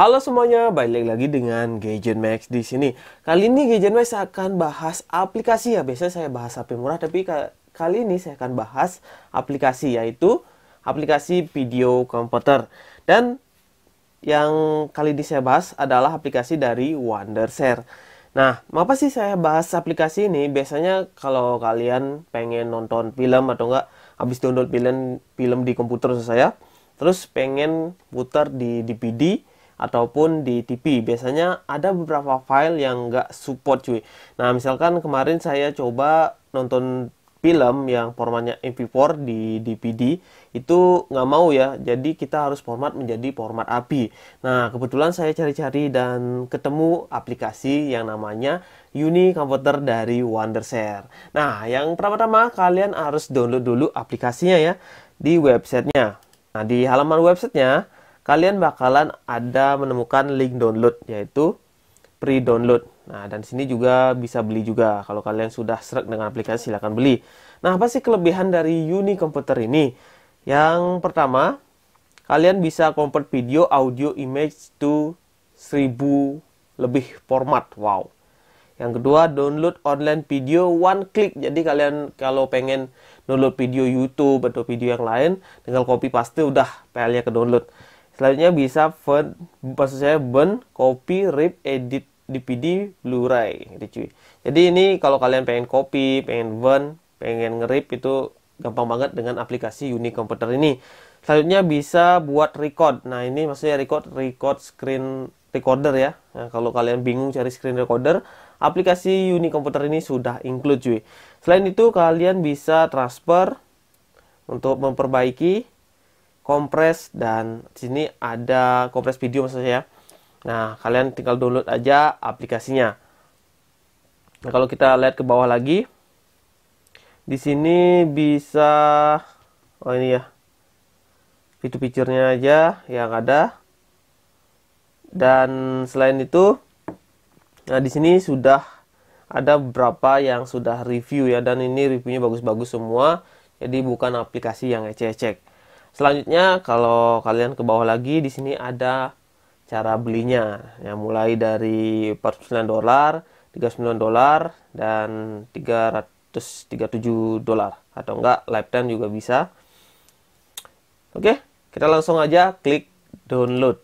Halo semuanya, balik lagi dengan Gadget Max di sini. Kali ini Gadget Max akan bahas aplikasi ya. Biasanya saya bahas HP murah, tapi kali ini saya akan bahas aplikasi yaitu aplikasi video komputer. Dan yang kali ini saya bahas adalah aplikasi dari Wondershare. Nah, apa sih saya bahas aplikasi ini? Biasanya kalau kalian pengen nonton film atau enggak habis download film film di komputer saya, terus pengen putar di DVD ataupun di TV. Biasanya ada beberapa file yang nggak support cuy. Nah misalkan kemarin saya coba nonton film yang formatnya MP4 di DVD itu nggak mau ya jadi kita harus format menjadi format API nah kebetulan saya cari-cari dan ketemu aplikasi yang namanya Uni Computer dari Wondershare nah yang pertama-tama kalian harus download dulu aplikasinya ya di websitenya nah di halaman websitenya kalian bakalan ada menemukan link download yaitu pre-download. Nah, dan sini juga bisa beli juga. Kalau kalian sudah serak dengan aplikasi silahkan beli. Nah, apa sih kelebihan dari Uni computer ini? Yang pertama, kalian bisa convert video, audio, image to 1000 lebih format. Wow. Yang kedua, download online video one click. Jadi kalian kalau pengen download video YouTube atau video yang lain, tinggal copy paste udah file-nya ke download. Selanjutnya bisa font, maksud saya burn, copy, rip, edit DVD, Blu-ray gitu cuy. Jadi ini kalau kalian pengen copy, pengen burn, pengen ngerip itu gampang banget dengan aplikasi Uni Computer ini. Selanjutnya bisa buat record. Nah, ini maksudnya record record screen recorder ya. Nah, kalau kalian bingung cari screen recorder, aplikasi Uni Computer ini sudah include cuy. Selain itu kalian bisa transfer untuk memperbaiki kompres dan di sini ada kompres video maksud saya. Nah, kalian tinggal download aja aplikasinya. Nah, kalau kita lihat ke bawah lagi, di sini bisa oh ini ya. Fitur-fiturnya aja yang ada. Dan selain itu, nah di sini sudah ada beberapa yang sudah review ya dan ini reviewnya bagus-bagus semua. Jadi bukan aplikasi yang ecek-ecek. Selanjutnya kalau kalian ke bawah lagi di sini ada cara belinya yang mulai dari 49 dolar, 39 dolar dan 337 dolar atau enggak lifetime juga bisa. Oke, kita langsung aja klik download.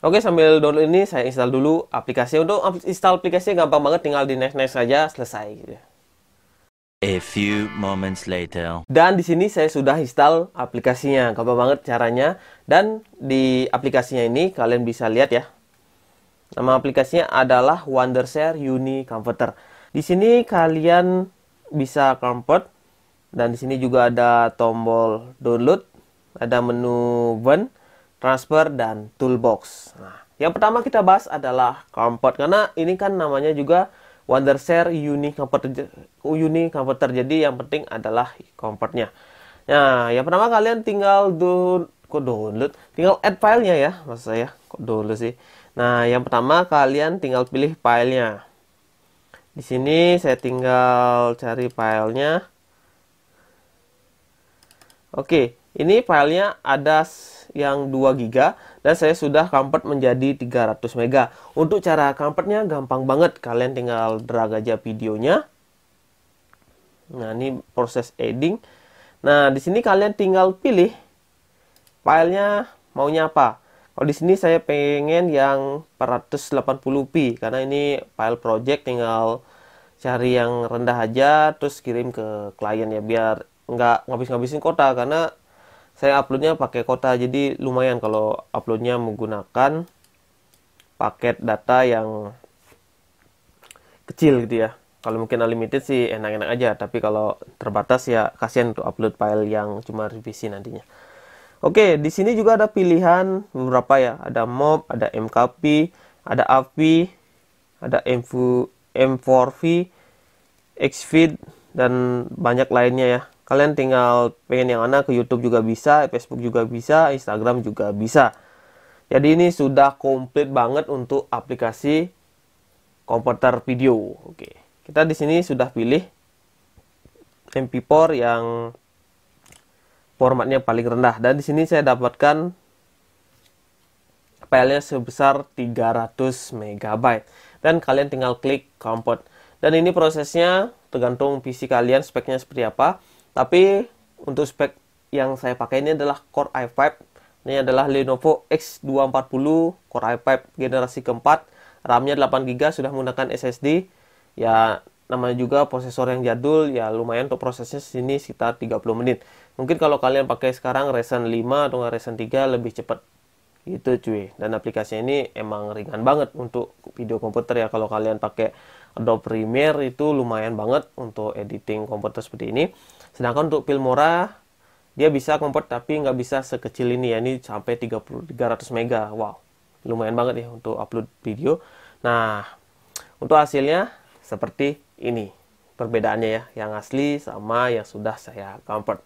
Oke sambil download ini saya install dulu aplikasi Untuk install aplikasinya gampang banget tinggal di next next saja selesai. Gitu. Ya. A few moments later. Dan di sini saya sudah install aplikasinya. Gampang banget caranya. Dan di aplikasinya ini kalian bisa lihat ya. Nama aplikasinya adalah Wondershare Uni Comforter. Di sini kalian bisa comfort dan di sini juga ada tombol download, ada menu burn, transfer dan toolbox. Nah, yang pertama kita bahas adalah comfort karena ini kan namanya juga wonder share unique comfort unique comfort jadi yang penting adalah comfortnya nah yang pertama kalian tinggal kok download tinggal add filenya ya maksud saya kok download sih nah yang pertama kalian tinggal pilih filenya di sini saya tinggal cari filenya oke ini filenya ada yang 2 giga dan saya sudah kampret menjadi 300 mega untuk cara kampretnya gampang banget kalian tinggal drag aja videonya nah ini proses adding nah di sini kalian tinggal pilih filenya maunya apa kalau di sini saya pengen yang 480p karena ini file project tinggal cari yang rendah aja terus kirim ke klien ya biar nggak ngabis-ngabisin kota karena saya uploadnya pakai kota jadi lumayan kalau uploadnya menggunakan paket data yang kecil gitu ya kalau mungkin unlimited sih enak-enak aja tapi kalau terbatas ya kasihan untuk upload file yang cuma revisi nantinya oke di sini juga ada pilihan beberapa ya ada mob ada mkp ada api ada mv m4v xvid dan banyak lainnya ya kalian tinggal pengen yang mana ke YouTube juga bisa, Facebook juga bisa, Instagram juga bisa. Jadi ini sudah komplit banget untuk aplikasi komputer video. Oke. Kita di sini sudah pilih MP4 yang formatnya paling rendah dan di sini saya dapatkan filenya sebesar 300 MB dan kalian tinggal klik compot dan ini prosesnya tergantung PC kalian speknya seperti apa tapi untuk spek yang saya pakai ini adalah Core i5 ini adalah Lenovo X240 Core i5 generasi keempat RAM-nya 8GB sudah menggunakan SSD ya namanya juga prosesor yang jadul ya lumayan untuk prosesnya sini sekitar 30 menit mungkin kalau kalian pakai sekarang Ryzen 5 atau Ryzen 3 lebih cepat gitu cuy dan aplikasinya ini emang ringan banget untuk video komputer ya kalau kalian pakai Adobe Premiere itu lumayan banget untuk editing komputer seperti ini. Sedangkan untuk Filmora dia bisa kompor tapi nggak bisa sekecil ini ya ini sampai 30 300 mega wow lumayan banget ya untuk upload video nah untuk hasilnya seperti ini perbedaannya ya yang asli sama yang sudah saya convert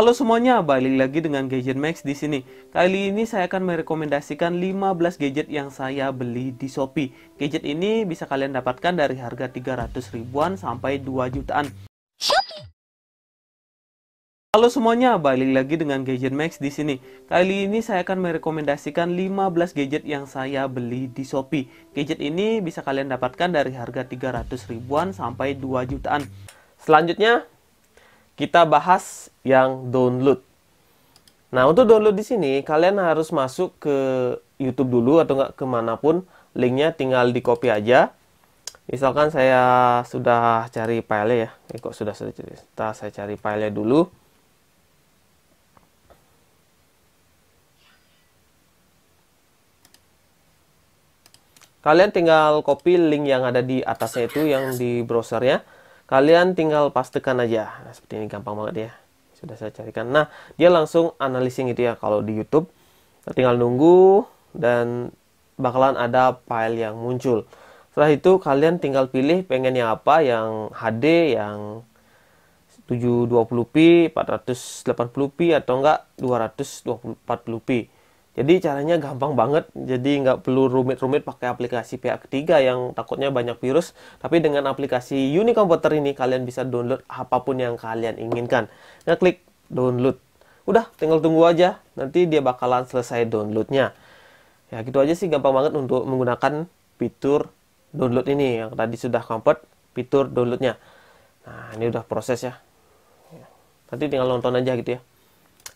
Halo semuanya, balik lagi dengan Gadget Max di sini. Kali ini saya akan merekomendasikan 15 gadget yang saya beli di Shopee. Gadget ini bisa kalian dapatkan dari harga 300 ribuan sampai 2 jutaan. Halo semuanya, balik lagi dengan Gadget Max di sini. Kali ini saya akan merekomendasikan 15 gadget yang saya beli di Shopee. Gadget ini bisa kalian dapatkan dari harga 300 ribuan sampai 2 jutaan. Selanjutnya, kita bahas yang download. Nah, untuk download di sini, kalian harus masuk ke YouTube dulu atau nggak kemanapun. Linknya tinggal di copy aja. Misalkan saya sudah cari file ya. Eh, kok sudah sudah saya cari file dulu. Kalian tinggal copy link yang ada di atasnya itu yang di browsernya kalian tinggal pastikan aja nah, seperti ini gampang banget ya sudah saya carikan nah dia langsung analisis gitu ya kalau di YouTube tinggal nunggu dan bakalan ada file yang muncul setelah itu kalian tinggal pilih pengen yang apa yang HD yang 720p 480p atau enggak 240p jadi caranya gampang banget, jadi nggak perlu rumit-rumit pakai aplikasi pihak ketiga yang takutnya banyak virus. Tapi dengan aplikasi Unicomputer ini kalian bisa download apapun yang kalian inginkan. klik download. Udah, tinggal tunggu aja, nanti dia bakalan selesai downloadnya. Ya gitu aja sih, gampang banget untuk menggunakan fitur download ini yang tadi sudah kompet fitur downloadnya. Nah ini udah proses ya. ya. Nanti tinggal nonton aja gitu ya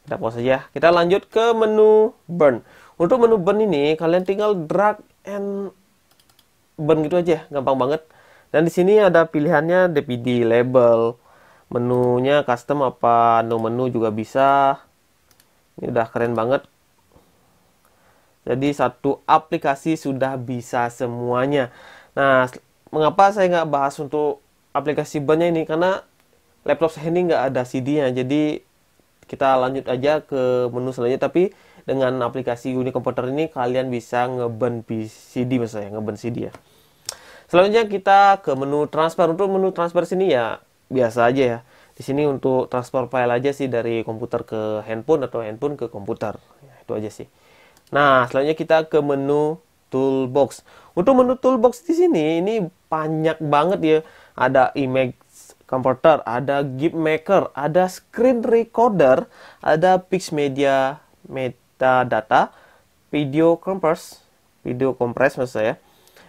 kita pause saja kita lanjut ke menu burn untuk menu burn ini kalian tinggal drag and burn gitu aja gampang banget dan di sini ada pilihannya DPD label menunya custom apa no menu juga bisa ini udah keren banget jadi satu aplikasi sudah bisa semuanya nah mengapa saya nggak bahas untuk aplikasi burnnya ini karena laptop saya ini nggak ada CD-nya jadi kita lanjut aja ke menu selanjutnya tapi dengan aplikasi Unicomputer ini kalian bisa ngeban CD misalnya ngeban CD ya selanjutnya kita ke menu transfer untuk menu transfer sini ya biasa aja ya di sini untuk transfer file aja sih dari komputer ke handphone atau handphone ke komputer ya, itu aja sih nah selanjutnya kita ke menu toolbox untuk menu toolbox di sini ini banyak banget ya ada image komputer, ada gip maker, ada screen recorder, ada Pix Media metadata, video compress, video compress maksud saya.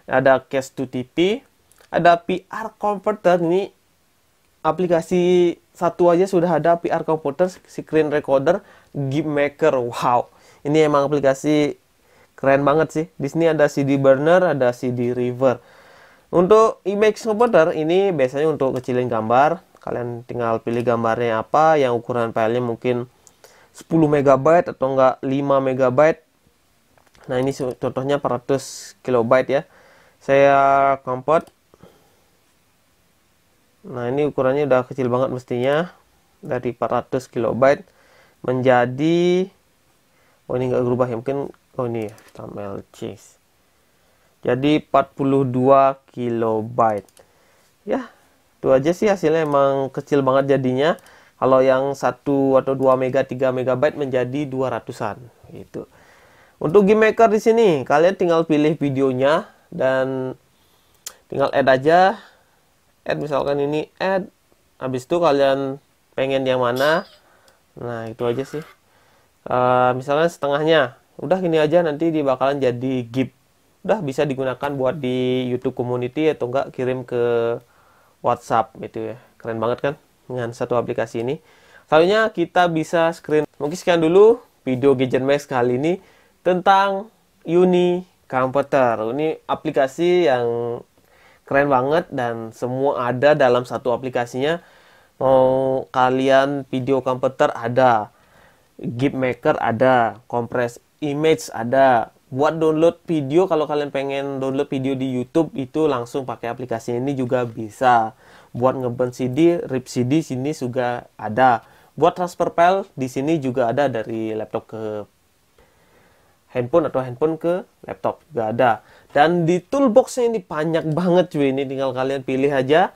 Ada Cache to TP, ada PR Converter, ini aplikasi satu aja sudah ada PR komputer, screen recorder, gip maker. Wow. Ini emang aplikasi keren banget sih. Di sini ada CD burner, ada CD river. Untuk image converter ini biasanya untuk kecilin gambar. Kalian tinggal pilih gambarnya apa, yang ukuran filenya mungkin 10 MB atau enggak 5 MB. Nah, ini contohnya 400 KB ya. Saya convert. Nah, ini ukurannya udah kecil banget mestinya dari 400 KB menjadi oh ini enggak berubah ya mungkin oh ini ya, thumbnail cheese jadi 42 kilobyte ya itu aja sih hasilnya emang kecil banget jadinya kalau yang 1 atau 2 mega 3 megabyte menjadi 200an itu untuk game maker di sini kalian tinggal pilih videonya dan tinggal add aja add misalkan ini add habis itu kalian pengen yang mana nah itu aja sih uh, misalnya setengahnya udah gini aja nanti di bakalan jadi gift udah bisa digunakan buat di YouTube community atau enggak kirim ke WhatsApp itu ya. Keren banget kan dengan satu aplikasi ini. Selanjutnya kita bisa screen. Mungkin sekian dulu video Gadget Max kali ini tentang Uni Computer. Ini aplikasi yang keren banget dan semua ada dalam satu aplikasinya. Mau kalian video komputer ada, GIF Maker ada, Compress Image ada, buat download video kalau kalian pengen download video di YouTube itu langsung pakai aplikasi ini juga bisa buat ngeben CD, rip CD sini juga ada buat transfer file di sini juga ada dari laptop ke handphone atau handphone ke laptop juga ada dan di toolboxnya ini banyak banget cuy ini tinggal kalian pilih aja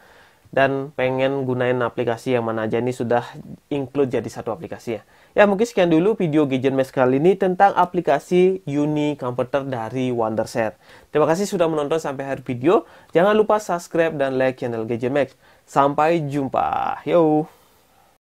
dan pengen gunain aplikasi yang mana aja ini sudah include jadi satu aplikasi ya. Ya mungkin sekian dulu video Gadget Mesh kali ini tentang aplikasi Uni Comforter dari Wondershare. Terima kasih sudah menonton sampai akhir video. Jangan lupa subscribe dan like channel Gadget Max. Sampai jumpa. Yo.